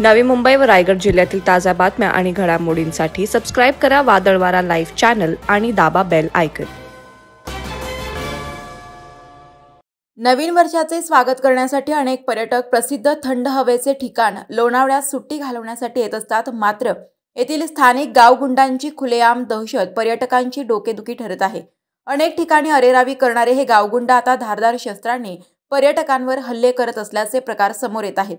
नवी मुंबई व रायगड जिल्ह्यातील ताज्या बातम्या आणि घडामोडींसाठी सबस्क्राईब करा वादळवारा लाईव्ह चॅनल आणि दाबा बेल ऐकत नवीन वर्षाचे स्वागत करण्यासाठी अनेक पर्यटक प्रसिद्ध थंड हवेचे ठिकाण लोणावळ्यात सुट्टी घालवण्यासाठी येत असतात मात्र येथील स्थानिक गावगुंडांची खुलेआम दहशत पर्यटकांची डोकेदुखी ठरत आहे अनेक ठिकाणी अरेरावी करणारे हे गावगुंड आता धारदार शस्त्रांनी पर्यटकांवर हल्ले करत असल्याचे प्रकार समोर येत आहेत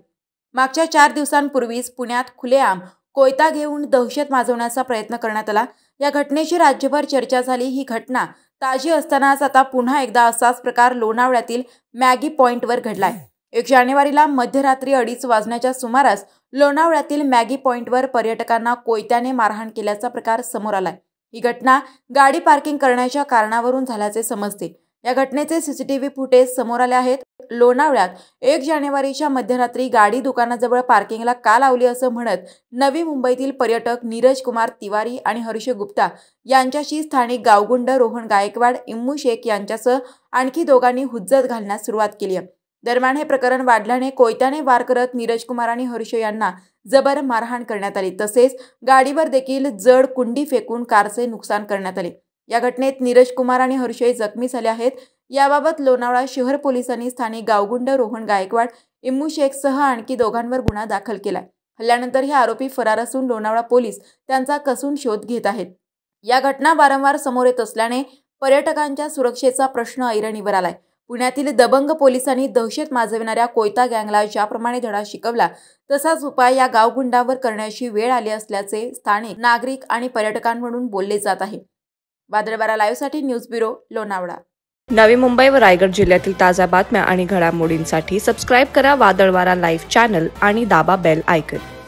मागच्या चार दिवसांपूर्वीच पुण्यात खुलेआम कोयता घेऊन दहशत माजवण्याचा प्रयत्न करण्यात आला या घटनेची राज्यभर चर्चा झाली ही घटना ताजी असतानाच आता पुन्हा एकदा असाच प्रकार लोणावळ्यातील मॅगी पॉईंटवर घडलाय एक जानेवारीला मध्यरात्री अडीच वाजण्याच्या सुमारास लोणावळ्यातील मॅगी पॉईंटवर पर्यटकांना कोयत्याने मारहाण केल्याचा प्रकार समोर आलाय ही घटना गाडी पार्किंग करण्याच्या कारणावरून झाल्याचे समजते या घटनेचे सीसीटीव्ही फुटेज समोर आले आहेत लोणावळ्यात एक जानेवारीच्या मध्यरात्री गाडी दुकानाजवळ पार्किंगला का लावली असं म्हणत नवी मुंबईतील पर्यटक नीरज कुमार तिवारी आणि हर्ष गुप्ता यांच्याशी स्थानिक गावगुंड रोहन गायकवाड इम्मू शेख यांच्यासह आणखी दोघांनी हुज्जत घालण्यास सुरुवात केली आहे दरम्यान हे प्रकरण वाढल्याने कोयत्याने वार करत नीरज कुमार आणि हर्ष यांना जबर मारहाण करण्यात आली तसेच गाडीवर देखील जड कुंडी फेकून कारचे नुकसान करण्यात आले या घटनेत नीरज कुमार आणि हर्षय जखमी झाले आहेत याबाबत लोणावळा शहर पोलिसांनी स्थानिक गावगुंड रोहन गायकवाड इम्मू शेखसह आणखी दोघांवर गुन्हा दाखल केला हल्ल्यानंतर हे आरोपी फरार असून लोणावळा पोलीस त्यांचा कसून शोध घेत आहेत या घटना वारंवार समोर येत असल्याने पर्यटकांच्या सुरक्षेचा प्रश्न ऐरणीवर आलाय पुण्यातील दबंग पोलिसांनी दहशत माजविणाऱ्या कोयता गँगला ज्याप्रमाणे धडा शिकवला तसाच उपाय या गावगुंडावर करण्याची वेळ आली असल्याचे स्थानिक नागरिक आणि पर्यटकांकडून बोलले जात आहे लाईव्ह लाईव्हसाठी न्यूज ब्युरो लोणावळा नवी मुंबई व रायगड जिल्ह्यातील ताज्या बातम्या आणि घडामोडींसाठी सबस्क्राईब करा वादळवारा लाईव्ह चॅनल आणि दाबा बेल आयकन